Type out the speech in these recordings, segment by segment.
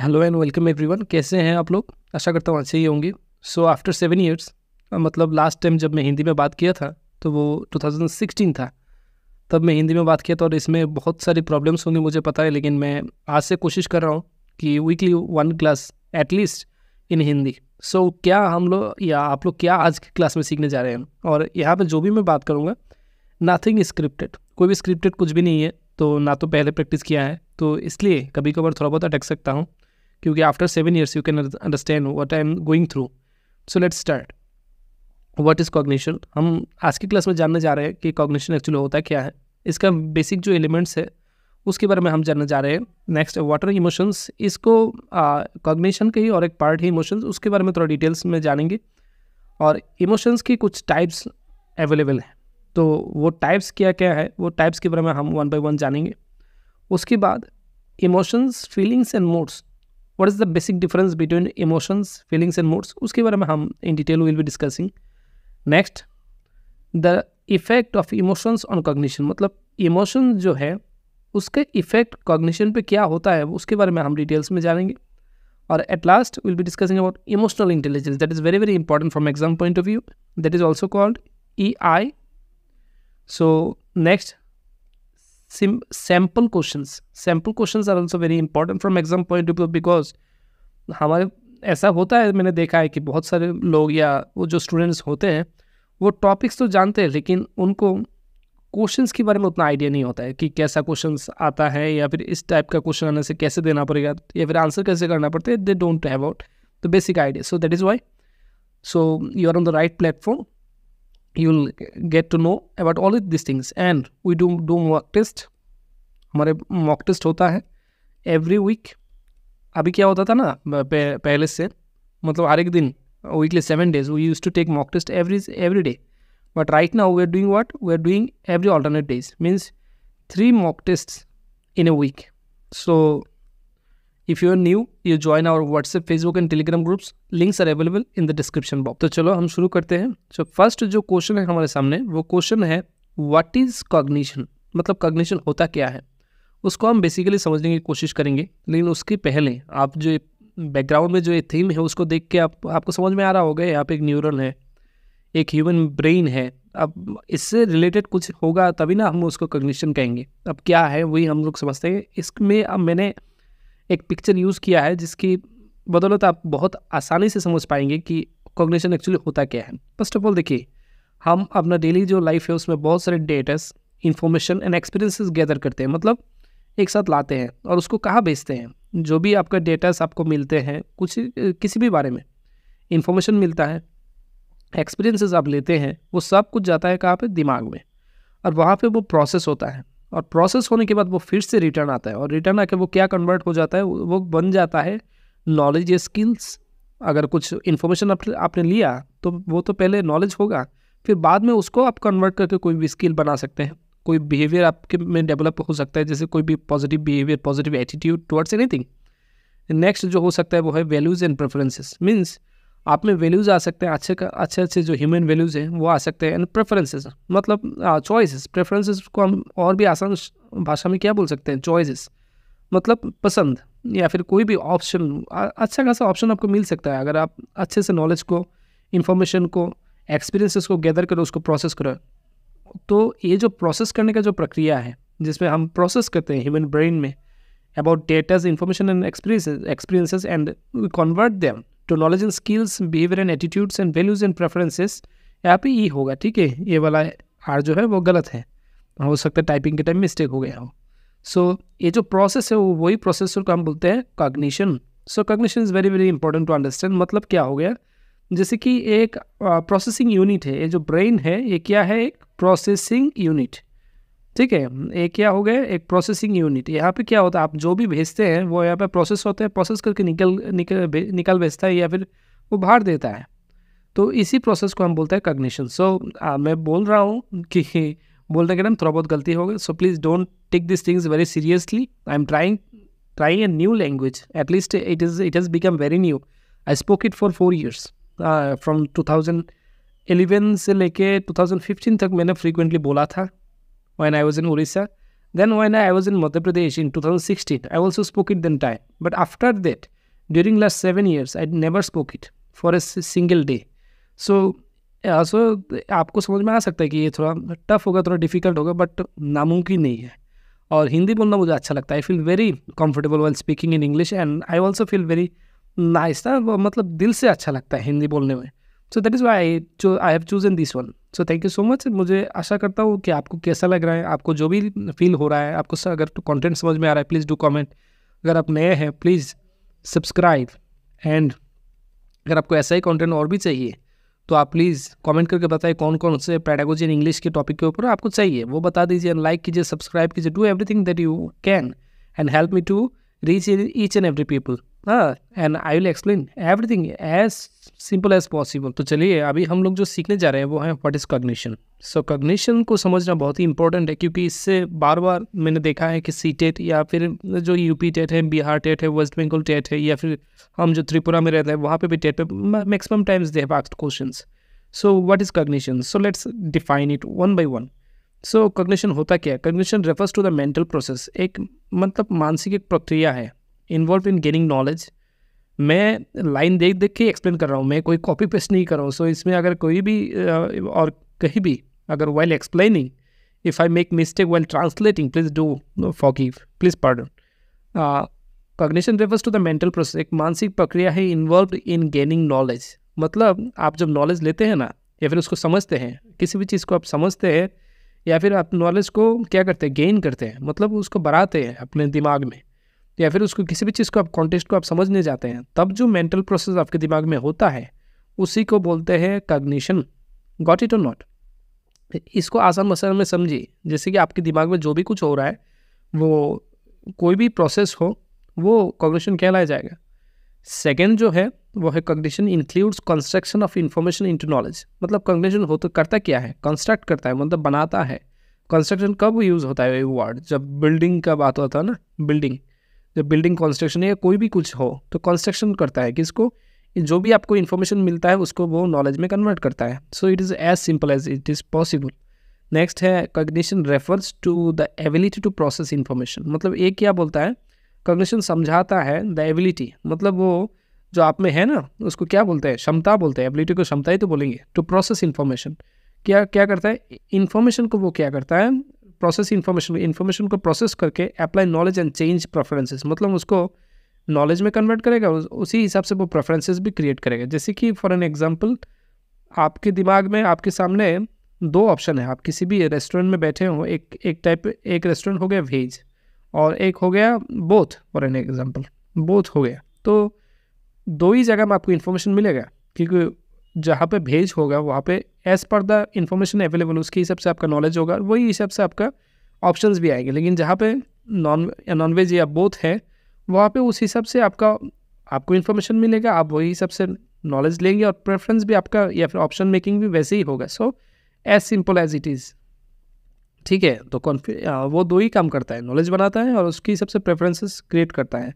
Hello and welcome everyone कैसे हैं आप लोग आशा करता हूँ अच्छे ही होंगे सो आफ्टर सेवन ईयर्स मतलब लास्ट टाइम जब मैं हिंदी में बात किया था तो वो 2016 था तब मैं हिंदी में बात किया था और इसमें बहुत सारी प्रॉब्लम्स होंगी मुझे पता है लेकिन मैं आज से कोशिश कर रहा हूँ कि weekly one class at least in Hindi so so, क्या हम लोग या आप लोग क्या आज की क्लास में सीखने जा रहे हैं और यहाँ पर जो भी मैं बात करूँगा नाथिंग स्क्रिप्टेड कोई भी स्क्रिप्टेड कुछ भी नहीं है तो ना तो पहले प्रैक्टिस किया है तो इसलिए कभी कभार थोड़ा बहुत अटक सकता हूँ क्योंकि after seven years you can understand what I am going through so let start what is cognition हम आज की क्लास में जानने जा रहे हैं कि कॉग्निशन एक्चुअली होता क्या है इसका बेसिक जो एलिमेंट्स है उसके बारे में हम जानने जा रहे हैं नेक्स्ट वाटर इमोशंस इसको कॉग्निशन के ही और एक पार्ट है इमोशंस उसके बारे में थोड़ा डिटेल्स में जानेंगे और इमोशंस की कुछ टाइप्स अवेलेबल हैं तो वो टाइप्स क्या क्या है वो टाइप्स के बारे में हम वन बाय वन जानेंगे उसके बाद emotions feelings and moods what is the basic difference between emotions feelings and moods उसके बारे में हम इन डिटेल विल भी discussing next the effect of emotions on cognition मतलब इमोशन जो है उसके इफेक्ट कॉग्निशन पे क्या होता है उसके बारे में हम डिटेल्स में जानेंगे और at last will be discussing about emotional intelligence that is very very important from exam point of view that is also called E I so next sim- sample questions. Sample questions are also very important from exam point of view because हमारे ऐसा होता है मैंने देखा है कि बहुत सारे लोग या वो जो स्टूडेंट्स होते हैं वो टॉपिक्स तो जानते हैं लेकिन उनको क्वेश्चंस के बारे में उतना आइडिया नहीं होता है कि कैसा क्वेश्चंस आता है या फिर इस टाइप का क्वेश्चन आने से कैसे देना पड़ेगा या फिर आंसर कैसे करना पड़ता है they don't have out the basic idea so that is why so you are on the right platform you'll get to know about all these things and we do do mock test हमारे mock test होता है every week अभी क्या होता था ना पहले से मतलब हर एक दिन weekly seven days we used to take mock test every every day but right now we're doing what we're doing every alternate days means three mock tests in a week so if you are new you join our WhatsApp Facebook and Telegram groups links are available in the description box तो चलो हम शुरू करते हैं so first जो question है हमारे सामने वो क्वेश्चन है व्हाट इज़ कॉग्निशन मतलब कॉग्निशन होता क्या है उसको हम बेसिकली समझने की कोशिश करेंगे लेकिन उसके पहले आप जो बैकग्राउंड में जो ये थीम है उसको देख के आप आपको समझ में आ रहा होगा यहाँ पे एक न्यूरल है एक ह्यूमन ब्रेन है अब इससे रिलेटेड कुछ होगा तभी ना हम उसको कग्निशन कहेंगे अब क्या है वही हम लोग समझते हैं इसमें अब मैंने एक पिक्चर यूज़ किया है जिसकी बदौलत आप बहुत आसानी से समझ पाएंगे कि कॉग्निशन एक्चुअली होता क्या है फर्स्ट ऑफ ऑल देखिए हम अपना डेली जो लाइफ है उसमें बहुत सारे datas information and experiences gather करते हैं मतलब एक साथ लाते हैं और उसको कहाँ भेजते हैं जो भी आपका डेटास आपको मिलते हैं कुछ किसी भी बारे में इन्फॉर्मेशन मिलता है एक्सपीरियंसेस आप लेते हैं वो सब कुछ जाता है कहाँ पे दिमाग में और वहाँ पे वो प्रोसेस होता है और प्रोसेस होने के बाद वो फिर से रिटर्न आता है और रिटर्न आके वो क्या कन्वर्ट हो जाता है वो बन जाता है नॉलेज या स्किल्स अगर कुछ इन्फॉर्मेशन आप, आपने लिया तो वो तो पहले नॉलेज होगा फिर बाद में उसको आप कन्वर्ट करके कोई भी स्किल बना सकते हैं कोई बिहेवियर आपके में डेवलप हो सकता है जैसे कोई भी positive behaviour positive attitude towards anything next जो हो सकता है वो है वैल्यूज़ एंड प्रेफरेंसेस मीन्स आप में वैल्यूज़ आ सकते हैं अच्छे अच्छे अच्छे जो ह्यूमन वैल्यूज़ हैं वो आ सकते हैं एंड प्रेफरेंसेस मतलब चॉइसेस प्रेफरेंसेस को हम और भी आसान भाषा में क्या बोल सकते हैं चॉइसेस मतलब पसंद या फिर कोई भी ऑप्शन अच्छा खासा ऑप्शन आपको मिल सकता है अगर आप अच्छे से नॉलेज को इन्फॉर्मेशन को एक्सपीरियंसेस को गैदर करो उसको प्रोसेस करो तो ये जो प्रोसेस करने का जो प्रक्रिया है जिसमें हम प्रोसेस करते हैं ह्यूमन ब्रेन में about datas information and experiences experiences and we convert them to knowledge and skills behaviour and attitudes and values and preferences यहाँ पे ई होगा ठीक है ये वाला आर जो है वो गलत है हो सकता है टाइपिंग के टाइम मिस्टेक हो गया हो सो so, ये जो प्रोसेस है वो वही प्रोसेस को हम बोलते हैं cognition so cognition is very very important to understand मतलब क्या हो गया जैसे कि एक प्रोसेसिंग यूनिट है ये जो ब्रेन है ये क्या है एक प्रोसेसिंग यूनिट ठीक है एक क्या हो गया एक प्रोसेसिंग यूनिट यहाँ पे क्या होता है आप जो भी भेजते हैं वो यहाँ पे प्रोसेस होते हैं प्रोसेस करके निकल निकल भे, निकल भेजता है या फिर वो बाहर देता है तो इसी प्रोसेस को हम बोलते हैं कग्निशन सो so, मैं बोल रहा हूँ कि बोलने के नाम थोड़ा बहुत गलती हो गई so please don't take this things very seriously I am trying try a new language at least it is it has become very new I spoke it for four years from two thousand eleven से लेके fifteen तक मैंने frequently बोला था when I was in Orissa. Then when I was in Madhya Pradesh in 2016, I also spoke it then time. But after that, during last seven years, I never spoke it for a single day. So also आपको समझ में आ सकता है कि ये थोड़ा tough होगा थोड़ा डिफिकल्ट होगा बट नामुमकिन नहीं है और हिंदी बोलना मुझे अच्छा लगता है I feel very comfortable well speaking in English and I also feel very nice ना मतलब दिल से अच्छा लगता है हिंदी बोलने में so that is why I have choose in this one so thank you so much मुझे आशा करता हूँ कि आपको कैसा लग रहा है आपको जो भी फील हो रहा है आपको अगर कॉन्टेंट तो समझ में आ रहा है प्लीज़ डू कॉमेंट अगर आप नए हैं प्लीज़ सब्सक्राइब एंड अगर आपको ऐसा ही कॉन्टेंट और भी चाहिए तो आप प्लीज़ कॉमेंट करके बताएं कौन कौन से पैडागोजी इन इंग्लिश के टॉपिक के ऊपर आपको चाहिए वो बता दीजिए लाइक कीजिए सब्सक्राइब कीजिए do everything that you can and help me to reach each and every people हाँ and I will explain everything as simple as possible तो चलिए अभी हम लोग जो सीखने जा रहे हैं वो है what is cognition so cognition को समझना बहुत ही इंपॉर्टेंट है क्योंकि इससे बार बार मैंने देखा है कि सी टेट या फिर जो यूपी टेट है बिहार टेट है वेस्ट बंगाल टेट है या फिर हम जो त्रिपुरा में रहते हैं वहाँ पे भी टेट पे maximum times they have asked question so what is cognition so let's define it one by one so cognition होता क्या है cognition refers to the mental process एक मतलब मानसिक एक प्रक्रिया है इन्वॉल्व इन गेनिंग नॉलेज मैं लाइन देख देख के एक्सप्लेन कर रहा हूँ मैं कोई कॉपी पेस्ट नहीं कर रहा हूँ सो so, इसमें अगर कोई भी और कहीं भी अगर well explaining if I make mistake well translating please do forgive please pardon cognition refers to the mental process एक मानसिक प्रक्रिया है इन्वॉल्व इन गेनिंग नॉलेज मतलब आप जब नॉलेज लेते हैं ना या फिर उसको समझते हैं किसी भी चीज़ को आप समझते हैं या फिर आप नॉलेज को क्या करते हैं गेन करते हैं मतलब उसको बढ़ाते हैं अपने दिमाग में या फिर उसको किसी भी चीज़ को आप कॉन्टेस्ट को आप समझने जाते हैं तब जो मेंटल प्रोसेस आपके दिमाग में होता है उसी को बोलते हैं कग्निशन गॉट इट और नॉट इसको आसान मसान में समझिए जैसे कि आपके दिमाग में जो भी कुछ हो रहा है वो कोई भी प्रोसेस हो वो कॉग्निशन कहलाया जाएगा सेकेंड जो है वो है cognition includes construction of information to knowledge मतलब कॉग्निशन हो तो करता क्या है कंस्ट्रक्ट करता है मतलब बनाता है कंस्ट्रक्शन कब यूज़ होता है वर्ड जब बिल्डिंग का बात होता है ना बिल्डिंग जब बिल्डिंग कंस्ट्रक्शन है या कोई भी कुछ हो तो कंस्ट्रक्शन करता है किसको जो भी आपको इन्फॉर्मेशन मिलता है उसको वो नॉलेज में कन्वर्ट करता है so it is as simple as it is possible next है cognition refers to the ability to process information मतलब ये क्या बोलता है कग्निशन समझाता है द एबिलिटी मतलब वो जो आप में है ना उसको क्या बोलते हैं क्षमता बोलते हैं एबिलिटी को क्षमता ही तो बोलेंगे टू प्रोसेस इन्फॉर्मेशन क्या क्या करता है इन्फॉर्मेशन को वो क्या करता है प्रोसेस इन्फॉर्मेशन इन्फॉर्मेशन को प्रोसेस करके apply knowledge and change preferences मतलब उसको नॉलेज में कन्वर्ट करेगा उसी हिसाब से वो प्रेफरेंसेस भी क्रिएट करेगा जैसे कि फॉर एन एग्जांपल आपके दिमाग में आपके सामने दो ऑप्शन है आप किसी भी रेस्टोरेंट में बैठे हो एक एक टाइप एक रेस्टोरेंट हो गया वेज और एक हो गया both for an example both हो गया तो दो ही जगह में आपको इन्फॉर्मेशन मिलेगा क्योंकि जहाँ पे भेज होगा वहाँ पे as per the information available उसके हिसाब से आपका नॉलेज होगा वही हिसाब से आपका ऑप्शंस भी आएंगे लेकिन जहाँ पे नॉन नॉन वेज या बोथ है वहाँ पे उस हिसाब से आपका आपको इन्फॉर्मेशन मिलेगा आप वही हिसाब से नॉलेज लेंगे और प्रेफरेंस भी आपका या फिर ऑप्शन मेकिंग भी वैसे ही होगा so as simple as it is ठीक है तो कॉन्फ्यू वो दो ही काम करता है नॉलेज बनाता है और उसके हिसाब से प्रेफरेंसेस क्रिएट करता है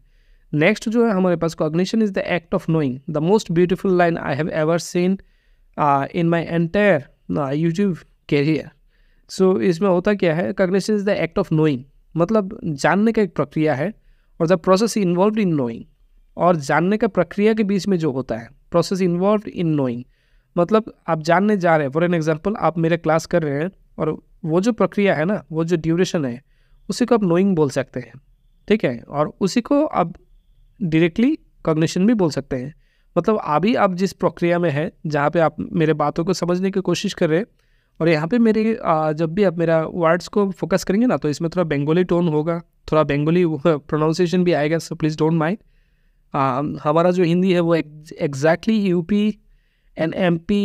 नेक्स्ट जो है हमारे पास cognition is the act of knowing the most beautiful line I have ever seen in my entire YouTube career so इसमें होता क्या है cognition is the act of knowing मतलब जानने का एक प्रक्रिया है और the process involve in knowing और जानने का प्रक्रिया के बीच में जो होता है प्रोसेस इन्वॉल्व इन नोइंग मतलब आप जानने जा रहे हैं फॉर एन एग्जाम्पल आप मेरे क्लास कर रहे हैं और वो जो प्रक्रिया है ना वो जो ड्यूरेशन है उसी को आप नोइंग बोल सकते हैं ठीक है और उसी को आप डायरेक्टली कॉग्निशन भी बोल सकते हैं मतलब अभी आप जिस प्रक्रिया में है जहाँ पे आप मेरे बातों को समझने की कोशिश कर रहे हैं और यहाँ पे मेरे जब भी आप मेरा वर्ड्स को फोकस करेंगे ना तो इसमें थोड़ा बंगाली टोन होगा थोड़ा बंगाली प्रोनाउंसिएशन भी आएगा सो प्लीज़ डोंट माइंड हमारा जो हिंदी है वो एग्जैक्टली यूपी एंड पी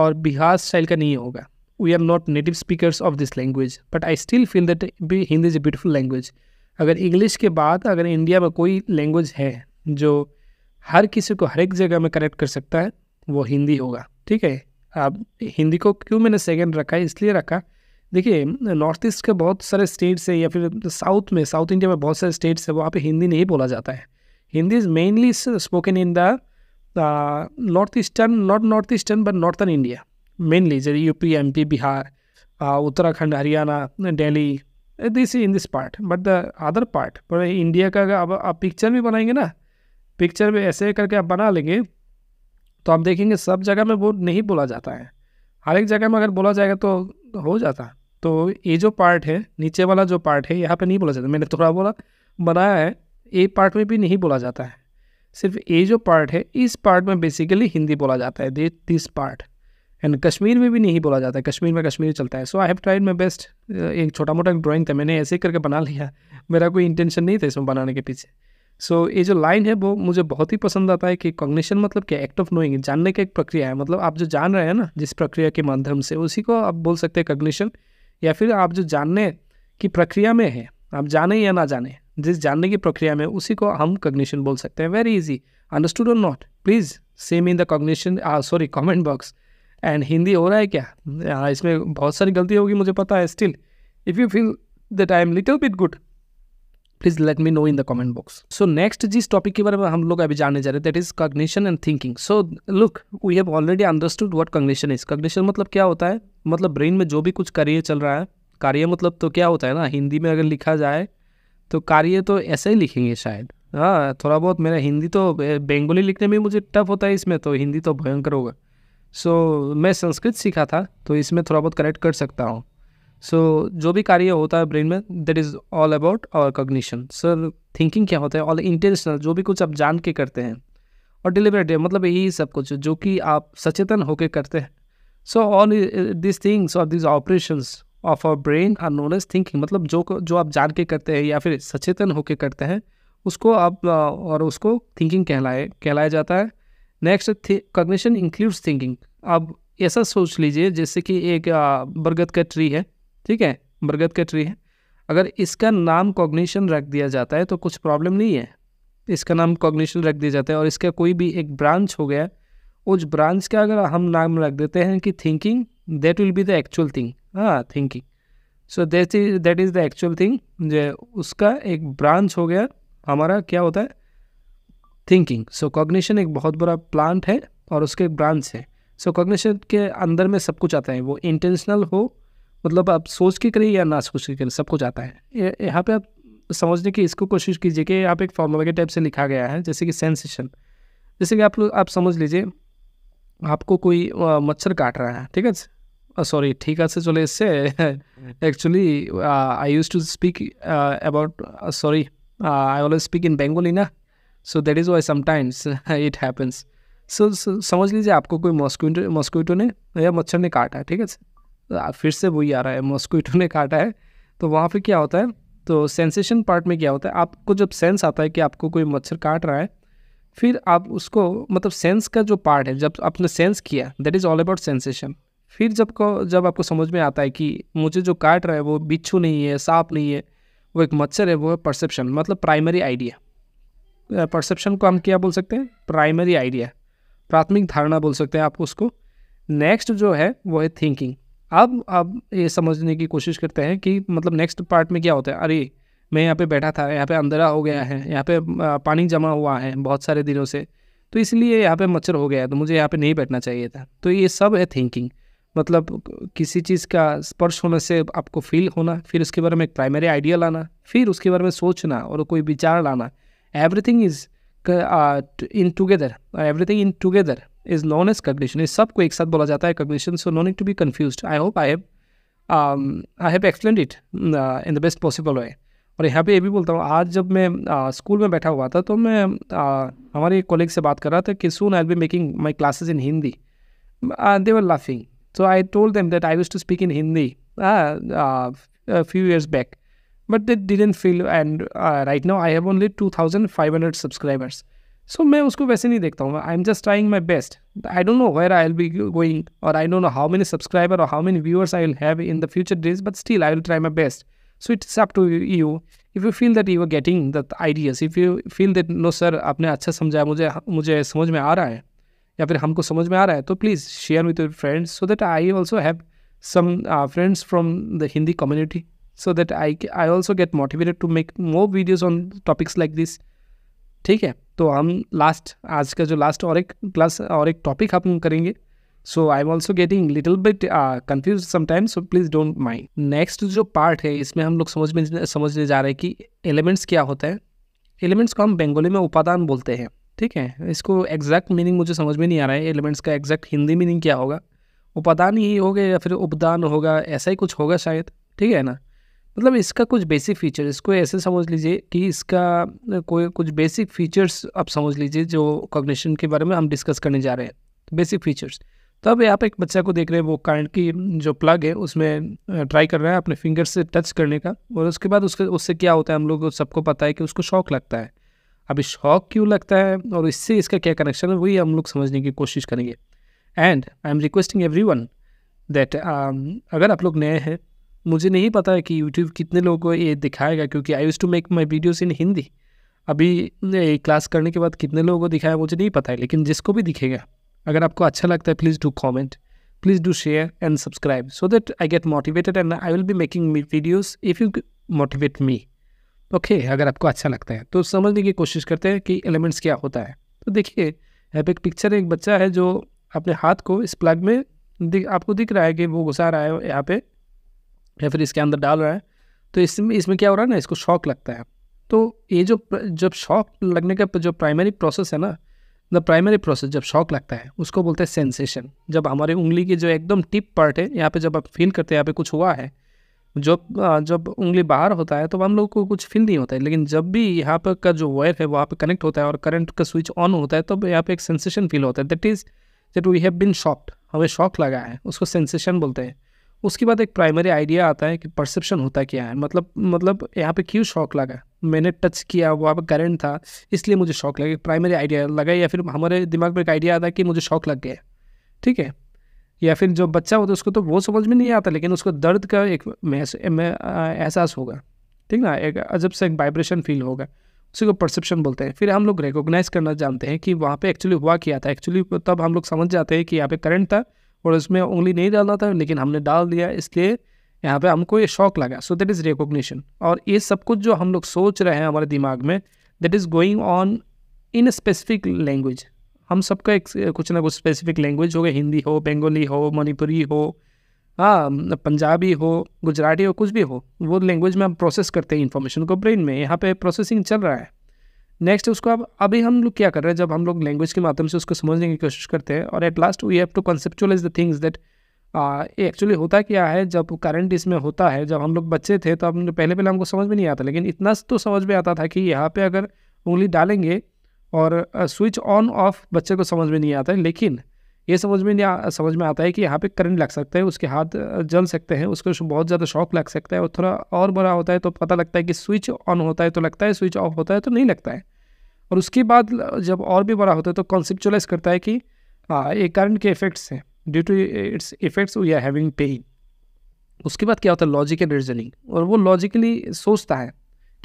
और बिहार स्टाइल का नहीं होगा we are not native speakers of this language but I still feel that Hindi is a beautiful language अगर इंग्लिश के बाद अगर इंडिया में कोई लैंग्वेज है जो हर किसी को हर एक जगह में कनेक्ट कर सकता है वो हिंदी होगा ठीक है अब हिंदी को क्यों मैंने सेकेंड रखा है इसलिए रखा देखिए नॉर्थ ईस्ट के बहुत सारे स्टेट्स है या फिर साउथ में साउथ इंडिया में बहुत सारे स्टेट्स है वहाँ पे हिंदी नहीं बोला जाता है Hindi is mainly spoken in the north eastern not north eastern but northern India mainly जैसे UP MP Bihar uh, Uttarakhand Haryana Delhi this in this part but the other part पर इंडिया का अब आप पिक्चर भी बनाएंगे ना पिक्चर में ऐसे करके आप बना लेंगे तो आप देखेंगे सब जगह में वो नहीं बोला जाता है हर एक जगह में अगर बोला जाएगा तो हो जाता तो ये जो पार्ट है नीचे वाला जो पार्ट है यहाँ पे नहीं बोला जाता मैंने तो थोड़ा बोला बनाया है ये पार्ट में भी नहीं बोला जाता है सिर्फ ये जो पार्ट है इस पार्ट में बेसिकली हिंदी बोला जाता है दिस पार्ट एंड कश्मीर में भी नहीं बोला जाता है कश्मीर में कश्मीरी चलता है so I have tried my best एक छोटा मोटा ड्राइंग था मैंने ऐसे ही करके बना लिया मेरा कोई इंटेंशन नहीं था इसमें बनाने के पीछे सो so, ये जो लाइन है वो मुझे बहुत ही पसंद आता है कि कॉग्निशन मतलब क्या एक्ट ऑफ नोइंग जानने का एक प्रक्रिया है मतलब आप जो जान रहे हैं ना जिस प्रक्रिया के माध्यम से उसी को आप बोल सकते हैं कॉग्निशन या फिर आप जो जानने की प्रक्रिया में है आप जाने या ना जाने जिस जानने की प्रक्रिया में उसी को हम कॉग्निशन बोल सकते हैं वेरी इजी अंडरस्टूड और not please same in the cognition sorry comment box and Hindi हो रहा है क्या इसमें बहुत सारी गलती होगी मुझे पता है still if you feel that I am little bit good please let me know in the comment box so next जिस टॉपिक के बारे में हम लोग अभी जानने जा रहे हैं that is cognition and thinking so look we have already understood what cognition is cognition मतलब क्या होता है मतलब ब्रेन में जो भी कुछ कार्य चल रहा है कार्य मतलब तो क्या होता है ना हिंदी में अगर लिखा जाए तो कार्य तो ऐसे ही लिखेंगे शायद हाँ थोड़ा बहुत मेरा हिंदी तो बंगाली लिखने में मुझे टफ होता है इसमें तो हिंदी तो भयंकर होगा सो so, मैं संस्कृत सीखा था तो इसमें थोड़ा बहुत कनेक्ट कर सकता हूँ सो so, जो भी कार्य होता है ब्रेन में that is all about our cognition sir thinking क्या होता है ऑल इंटेंशनल जो भी कुछ आप जान के करते हैं और डिलीवरेट मतलब यही सब कुछ जो कि आप सचेतन होकर करते हैं सो ऑल दिस थिंग्स और this operation of our brain are known as thinking मतलब जो जो आप जान के करते हैं या फिर सचेतन होकर करते हैं उसको आप और उसको थिंकिंग कहलाए कहलाया जाता है नेक्स्ट कॉग्निशन इंक्लूड्स थिंकिंग अब ऐसा सोच लीजिए जैसे कि एक बरगद का ट्री है ठीक है बरगद का ट्री है अगर इसका नाम कॉग्निशन रख दिया जाता है तो कुछ प्रॉब्लम नहीं है इसका नाम कॉग्निशन रख दिया जाता है और इसका कोई भी एक ब्रांच हो गया उस ब्रांच का अगर हम नाम रख देते हैं कि thinking that will be the actual thing हाँ thinking so that is that is the actual thing जो उसका एक ब्रांच हो गया हमारा क्या होता है थिंकिंग सो कॉग्निशन एक बहुत बड़ा प्लांट है और उसके एक ब्रांच है सो so, कॉग्निशन के अंदर में सब कुछ आता है वो इंटेंशनल हो मतलब आप सोच के करिए या ना सोच के करिए सब कुछ आता है यहाँ पे आप समझने की इसको कोशिश कीजिए कि यहाँ पे एक फॉर्मूला के टाइप से लिखा गया है जैसे कि सेंसेशन जैसे कि आप लोग आप समझ लीजिए आपको कोई मच्छर काट रहा है ठीक है सॉरी ठीक है चलो इससे actually I use to speak about sorry I always speak in Bengali ना so that is why sometimes it happens so समझ लीजिए आपको कोई मॉस्क्यूटो मॉस्क्यूटो ने या मच्छर ने काटा है ठीक है तो फिर से वही आ रहा है मॉस्क्यूटो ने काटा है तो वहाँ पे क्या होता है तो सेंसेशन पार्ट में क्या होता है आपको जब सेंस आता है कि आपको कोई मच्छर काट रहा है फिर आप उसको मतलब सेंस का जो पार्ट है जब आपने सेंस किया that is all about sensation फिर जब को जब आपको समझ में आता है कि मुझे जो काट रहा है वो बिच्छू नहीं है सांप नहीं है वो एक मच्छर है वो है परसेप्शन मतलब प्राइमरी आइडिया परसेप्शन को हम क्या बोल सकते हैं प्राइमरी आइडिया प्राथमिक धारणा बोल सकते हैं आप उसको नेक्स्ट जो है वो है थिंकिंग अब अब ये समझने की कोशिश करते हैं कि मतलब नेक्स्ट पार्ट में क्या होता है अरे मैं यहाँ पे बैठा था यहाँ पे अंधेरा हो गया है यहाँ पे पानी जमा हुआ है बहुत सारे दिनों से तो इसलिए यहाँ पे मच्छर हो गया है तो मुझे यहाँ पे नहीं बैठना चाहिए था तो ये सब है थिंकिंग मतलब किसी चीज़ का स्पर्श होने से आपको फील होना फिर उसके बारे में एक प्राइमरी आइडिया लाना फिर उसके बारे में सोचना और कोई विचार लाना everything is in together everything in together is known as cognition इस सबको एक साथ बोला जाता है cognition so no need to be confuse I hope I have I have explain it in the best possible way और यहाँ पे ये भी बोलता हूँ आज जब मैं आ, स्कूल में बैठा हुआ था तो मैं हमारे कॉलेग से बात कर रहा था कि soon I be making my classes in Hindi they were laughing so I told them that I wish to speak in Hindi few years back but they didn't feel and right now I have only two thousand five hundred subscribers so मैं उसको वैसे नहीं देखता हूँ I am just trying my best I don't know where I will be going और I don't know how many subscriber और how many viewers I will have in the future days but still I will try my best so it's up to you if you feel that you are getting the ideas if you feel that no sir आपने अच्छा समझाया मुझे मुझे समझ में आ रहा है या फिर हमको समझ में आ रहा है तो please share with your friends so that I also have some friends from the Hindi community so that I I also get motivated to make more videos on topics like this ठीक है तो हम लास्ट आज का जो last और एक class और एक टॉपिक हम करेंगे so I am also getting little bit confuse sometimes so please don't mind next जो पार्ट है इसमें हम लोग समझ में समझने जा रहे हैं कि एलिमेंट्स क्या होता है एलिमेंट्स को हम बंगाली में उपादान बोलते हैं ठीक है इसको एग्जैक्ट मीनिंग मुझे समझ में नहीं आ रहा है एलिमेंट्स का एग्जैक्ट हिंदी मीनिंग क्या होगा उपादान ही होगा या फिर उपदान होगा ऐसा ही कुछ होगा शायद ठीक है ना मतलब इसका कुछ बेसिक फीचर इसको ऐसे समझ लीजिए कि इसका कोई कुछ बेसिक फीचर्स आप समझ लीजिए जो कॉग्निशन के बारे में हम डिस्कस करने जा रहे हैं बेसिक फीचर्स तो अब आप एक बच्चा को देख रहे हैं वो करंट की जो प्लग है उसमें ट्राई कर रहा है अपने फिंगर से टच करने का और उसके बाद उसके उससे क्या होता है हम लोग सबको पता है कि उसको शौक लगता है अभी शौक क्यों लगता है और इससे इसका क्या कनेक्शन है वही हम लोग समझने की कोशिश करेंगे and I am requesting everyone that अगर आप लोग नए हैं मुझे नहीं पता है कि यूट्यूब कितने लोगों को ये दिखाएगा क्योंकि I use to make my videos in Hindi अभी क्लास करने के बाद कितने लोगों को दिखाया मुझे नहीं पता है लेकिन जिसको भी दिखेगा अगर आपको अच्छा लगता है please do comment please do share and subscribe so that I get motivated and I will be making videos if you motivate me okay अगर आपको अच्छा लगता है तो समझने की कोशिश करते हैं कि एलिमेंट्स क्या होता है तो देखिए यहाँ पे एक पिक्चर एक बच्चा है जो अपने हाथ को इस प्लग में दिख आपको दिख रहा है कि वो घुसा रहा है यहाँ पे या फिर इसके अंदर डाल रहा है तो इसमें इसमें क्या हो रहा है ना इसको शॉक लगता है तो ये जो जब शॉक लगने का जो प्राइमरी प्रोसेस है ना द प्राइमरी प्रोसेस जब शॉक लगता है उसको बोलते हैं सेंसेशन जब हमारे उंगली की जो एकदम टिप पार्ट है यहाँ पे जब आप फील करते हैं यहाँ पे कुछ हुआ है जब जब उंगली बाहर होता है तो हम लोग को कुछ फील नहीं होता है लेकिन जब भी यहाँ पर का जो वायर है वहाँ पर कनेक्ट होता है और करंट का स्विच ऑन होता है तब तो यहाँ पे एक सेंसेशन फील होता है that is that we have been shocked हमें शॉक लगा है उसको सेंसेशन बोलते हैं उसके बाद एक प्राइमरी आइडिया आता है कि परसेप्शन होता क्या है मतलब मतलब यहाँ पे क्यों शौक लगा मैंने टच किया वहाँ पर करंट था इसलिए मुझे शौक लगा प्राइमरी आइडिया लगा या फिर हमारे दिमाग में एक आइडिया आता है कि मुझे शौक लग गया ठीक है या फिर जो बच्चा होता है उसको तो वो समझ में नहीं आता लेकिन उसको दर्द का एक एहसास होगा ठीक ना एक अजब से एक वाइब्रेशन फील होगा उसी को परसेप्शन बोलते हैं फिर हम लोग रिकोगनाइज़ करना जानते हैं कि वहाँ पे एक्चुअली हुआ क्या था एक्चुअली तब हम लोग समझ जाते हैं कि यहाँ पे करंट था और उसमें उंगली नहीं डालना था लेकिन हमने डाल दिया इसलिए यहाँ पे हमको ये शौक लगा सो दैट इज़ रिकोगनीशन और ये सब कुछ जो हम लोग सोच रहे हैं हमारे दिमाग में that is going on in specific language हम सबका एक कुछ ना कुछ स्पेसिफिक लैंग्वेज हो गया हिंदी हो बंगाली हो मणिपुरी हो हाँ पंजाबी हो गुजराती हो कुछ भी हो वो लैंग्वेज में हम प्रोसेस करते हैं इन्फॉर्मेशन को ब्रेन में यहाँ पे प्रोसेसिंग चल रहा है नेक्स्ट उसको अब अभी हम लोग क्या कर रहे हैं जब हम लोग लैंग्वेज के माध्यम से उसको समझने की कोशिश करते हैं और at last we have to conceptualize the things that actually होता क्या है जब करंट इसमें होता है जब हम लोग बच्चे थे तो हम पहले पहले हमको समझ में नहीं आता लेकिन इतना तो समझ में आता था कि यहाँ पे अगर उंगली डालेंगे और स्विच ऑन ऑफ बच्चे को समझ में नहीं आता है लेकिन ये समझ में नहीं समझ में आता है कि यहाँ पे करंट लग सकता है उसके हाथ जल सकते हैं उसको बहुत ज़्यादा शॉक लग सकता है और थोड़ा और बड़ा होता है तो पता लगता है कि स्विच ऑन होता है तो लगता है स्विच ऑफ होता है तो नहीं लगता है और उसके बाद जब और भी बड़ा होता है तो कॉन्सेप्चुलाइज करता है कि हाँ ये करंट के इफेक्ट्स हैं due to its effects we are having pain उसके बाद क्या होता है लॉजिक एंड रीजनिंग और वो लॉजिकली सोचता है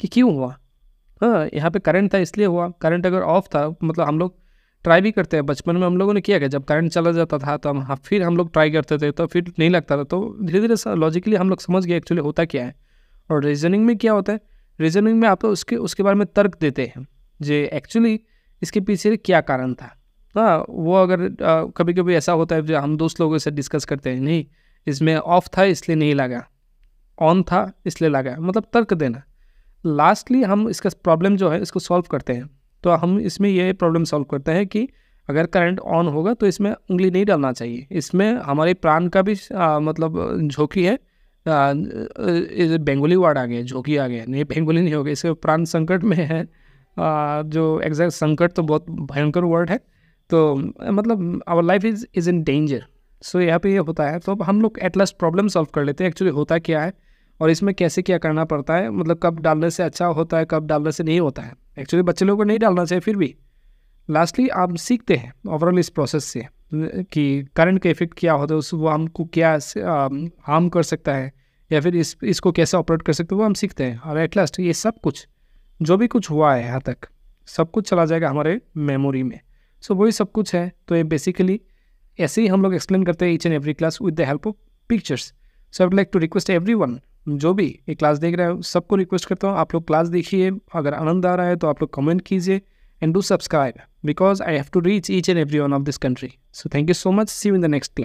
कि क्यों हुआ हाँ यहाँ पे करंट था इसलिए हुआ करंट अगर ऑफ था मतलब हम लोग ट्राई भी करते हैं बचपन में हम लोगों ने किया गया जब करंट चला जाता था तो हम हाँ फिर हम लोग ट्राई करते थे तो फिर नहीं लगता था तो धीरे धीरे लॉजिकली हम लोग समझ गए एक्चुअली होता क्या है और रीजनिंग में क्या होता है रीजनिंग में आप लोग उसके उसके बारे में तर्क देते हैं जे एक्चुअली इसके पीछे क्या कारण था हाँ वो अगर आ, कभी कभी ऐसा होता है जो हम दोस्त लोगों से डिस्कस करते हैं नहीं इसमें ऑफ था इसलिए नहीं लगा ऑन था इसलिए लगा मतलब तर्क देना लास्टली हम इसका प्रॉब्लम जो है इसको सॉल्व करते हैं तो हम इसमें यह प्रॉब्लम सॉल्व करते हैं कि अगर करंट ऑन होगा तो इसमें उंगली नहीं डालना चाहिए इसमें हमारे प्राण का भी आ, मतलब झोंकी है बेंगोली वर्ड आ गया झोंकी आ गया नहीं बेंगोली नहीं होगा इसके प्राण संकट में है जो एग्जैक्ट संकट तो बहुत भयंकर वर्ड है तो मतलब our life is is in danger so यहाँ पे ये होता है तो हम लोग एटलास्ट लास्ट प्रॉब्लम सॉल्व कर लेते हैं एक्चुअली होता क्या है और इसमें कैसे क्या करना पड़ता है मतलब कब डालने से अच्छा होता है कब डालने से नहीं होता है एक्चुअली बच्चे लोगों को नहीं डालना चाहिए फिर भी लास्टली आप सीखते हैं ओवरऑल इस प्रोसेस से कि करंट का इफेक्ट क्या होता है उस वो हमको क्या हार्म कर सकता है या फिर इस इसको कैसे ऑपरेट कर सकते हैं वो हम सीखते हैं और एट लास्ट ये सब कुछ जो भी कुछ हुआ है यहाँ तक सब कुछ चला जाएगा हमारे मेमोरी में सो so, वही सब कुछ है तो ये बेसिकली ऐसे ही हम लोग एक्सप्लेन करते हैं each and every class with the help of pictures so I like to request everyone जो भी ये क्लास देख रहे है सबको रिक्वेस्ट करता हूँ आप लोग क्लास देखिए अगर आनंद आ रहा है तो आप लोग कमेंट कीजिए and do subscribe because I have to reach each and every one of this country so thank you so much see you in the next class